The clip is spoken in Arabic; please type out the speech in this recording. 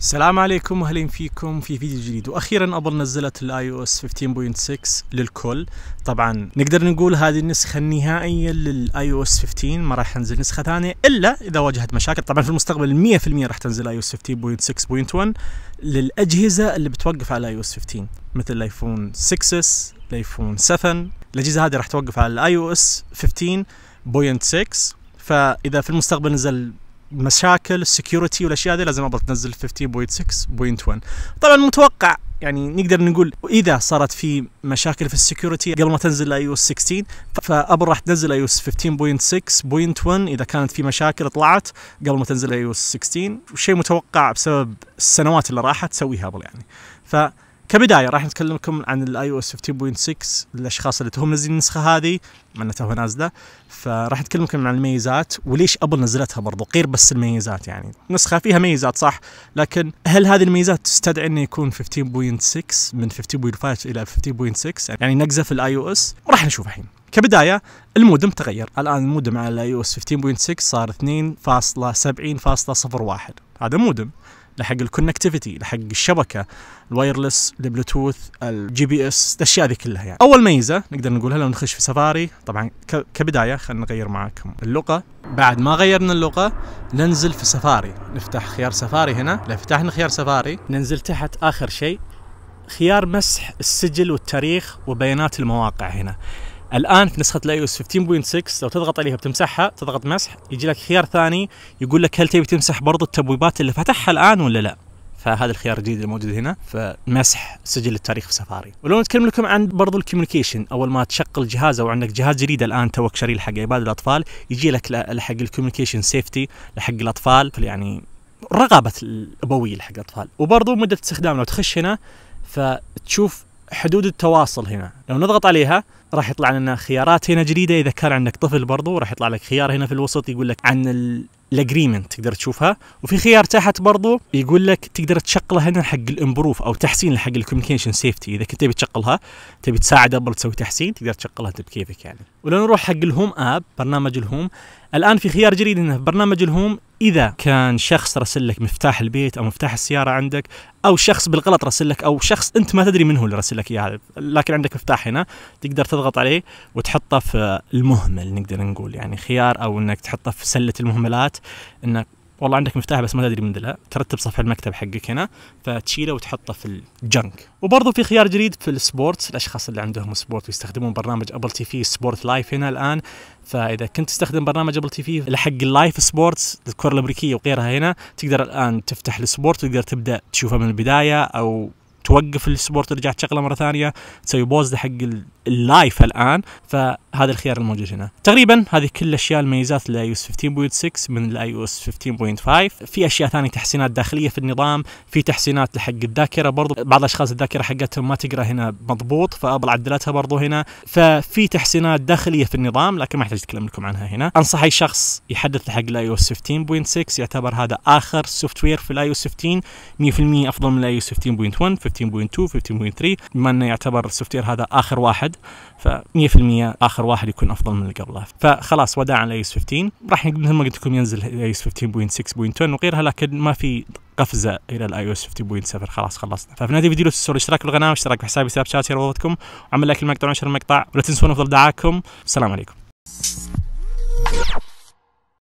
السلام عليكم اهلا فيكم في فيديو جديد واخيرا ابل نزلت الاي او اس 15.6 للكل طبعا نقدر نقول هذه النسخه النهائيه للاي او اس 15 ما راح تنزل نسخه ثانيه الا اذا واجهت مشاكل طبعا في المستقبل 100% راح تنزل اي او اس 15.6.1 للاجهزه اللي بتوقف على اي او اس 15 مثل الايفون 6 اس الايفون 7 الاجهزه هذه راح توقف على الاي او اس 15.6 فاذا في المستقبل نزل مشاكل السكيورتي والاشياء هذه لازم ابل تنزل 15.6.1 طبعا متوقع يعني نقدر نقول اذا صارت في مشاكل في السكيورتي قبل ما تنزل اي او 16 فابل راح تنزل اي او 15.6.1 اذا كانت في مشاكل طلعت قبل ما تنزل اي او 16 وشيء متوقع بسبب السنوات اللي راحت تسويها ابل يعني ف كبدايه راح نتكلمكم عن الاي او اس 15.6 للاشخاص اللي توهم نازلين النسخه هذه مع توها نازله فراح نتكلمكم عن الميزات وليش ابل نزلتها برضو غير بس الميزات يعني نسخه فيها ميزات صح لكن هل هذه الميزات تستدعي انه يكون 15.6 من 15.5 الى 15.6 يعني نقزه في الاي او اس وراح نشوف الحين كبدايه المودم تغير الان المودم على الاي او اس 15.6 صار 2.70.01 هذا مودم لحق الكونكتيفيتي لحق الشبكه الوايرلس البلوتوث الجي بي اس الاشياء ذي كلها يعني اول ميزه نقدر نقولها لو نخش في سفاري طبعا كبدايه خلينا نغير معاكم اللغه بعد ما غيرنا اللغه ننزل في سفاري نفتح خيار سفاري هنا لو فتحنا خيار سفاري ننزل تحت اخر شيء خيار مسح السجل والتاريخ وبيانات المواقع هنا الان في نسخه الاي 15.6 لو تضغط عليها بتمسحها تضغط مسح يجي لك خيار ثاني يقول لك هل تبي تمسح برضو التبويبات اللي فتحها الان ولا لا فهذا الخيار الجديد الموجود هنا فمسح سجل التاريخ في سفاري ولو نتكلم لكم عن برضو الكوميونيكيشن اول ما تشغل جهاز او عندك جهاز جديد الان توك شاري حق عباد الاطفال يجي لك لحق الكوميونيكيشن سيفتي لحق الاطفال يعني رغبه الابويه حق الاطفال وبرضو مده استخدام لو تخش هنا فتشوف حدود التواصل هنا لو نضغط عليها راح يطلع لنا خيارات هنا جديده اذا كان عندك طفل برضو راح يطلع لك خيار هنا في الوسط يقول لك عن الاجريمنت تقدر تشوفها وفي خيار تحت برضو يقول لك تقدر تشغلها هنا حق الامبروف او تحسين حق الكوميونيكيشن سيفتي اذا كنت تبي تشغلها تبي تساعد ابل تسوي تحسين تقدر تشغلها انت بكيفك يعني ولو نروح حق الهوم اب برنامج الهوم الان في خيار جديد هنا في برنامج الهوم اذا كان شخص رسل لك مفتاح البيت او مفتاح السياره عندك او شخص بالغلط رسل لك او شخص انت ما تدري من هو اللي رسل لك اياه لكن عندك مفتاح هنا تقدر تضغط عليه وتحطه في المهمل نقدر نقول يعني خيار او انك تحطه في سله المهملات انك والله عندك مفتاح بس ما تدري من دلها ترتب صفحه المكتب حقك هنا فتشيله وتحطه في الجنك وبرضه في خيار جديد في السبورت الاشخاص اللي عندهم سبورت ويستخدمون برنامج ابل تي في سبورت لايف هنا الان فاذا كنت تستخدم برنامج ابل تي في لحق اللايف سبورتس الكره الامريكيه وغيرها هنا تقدر الان تفتح السبورت وتقدر تبدا تشوفها من البدايه او توقف السبورت ترجع تشغله مره ثانيه تسوي بوز حق اللايف الان فهذا الخيار الموجود هنا تقريبا هذه كل الاشياء الميزات لاي او اس 15.6 من الاي او اس 15.5 في اشياء ثانيه تحسينات داخليه في النظام في تحسينات لحق الذاكره برضو بعض الاشخاص الذاكره حقتهم ما تقرا هنا مضبوط فابل عدلتها برضو هنا ففي تحسينات داخليه في النظام لكن ما احتاج اتكلم لكم عنها هنا انصح اي شخص يحدث لحق الاي او اس 15.6 يعتبر هذا اخر سوفت وير في الاي او اس 15 100% افضل من الاي او اس 15.1 15.2 15.3 بما انه يعتبر السوفت وير هذا اخر واحد ف 100% اخر واحد يكون افضل من اللي قبله فخلاص وداعا اس 15 راح مثل ما قلت لكم ينزل اس 15.6.2 وغيرها لكن ما في قفزه الى الاي او اس 50.7 خلاص خلصنا ففي نادي الفيديو لا تنسوا الاشتراك بالقناه واشتراك بحسابي سناب شات يروضكم وعمل لايك المقطع ونشر المقطع ولا تنسون افضل دعاكم السلام عليكم